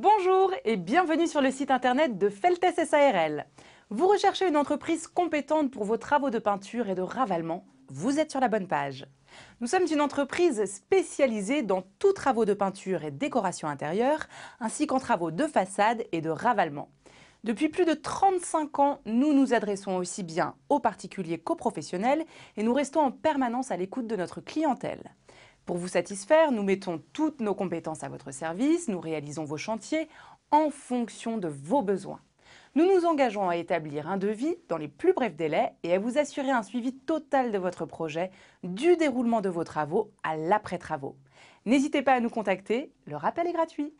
Bonjour et bienvenue sur le site internet de Feltes SARL. Vous recherchez une entreprise compétente pour vos travaux de peinture et de ravalement Vous êtes sur la bonne page. Nous sommes une entreprise spécialisée dans tous travaux de peinture et décoration intérieure, ainsi qu'en travaux de façade et de ravalement. Depuis plus de 35 ans, nous nous adressons aussi bien aux particuliers qu'aux professionnels et nous restons en permanence à l'écoute de notre clientèle. Pour vous satisfaire, nous mettons toutes nos compétences à votre service, nous réalisons vos chantiers en fonction de vos besoins. Nous nous engageons à établir un devis dans les plus brefs délais et à vous assurer un suivi total de votre projet, du déroulement de vos travaux à l'après-travaux. N'hésitez pas à nous contacter, le rappel est gratuit.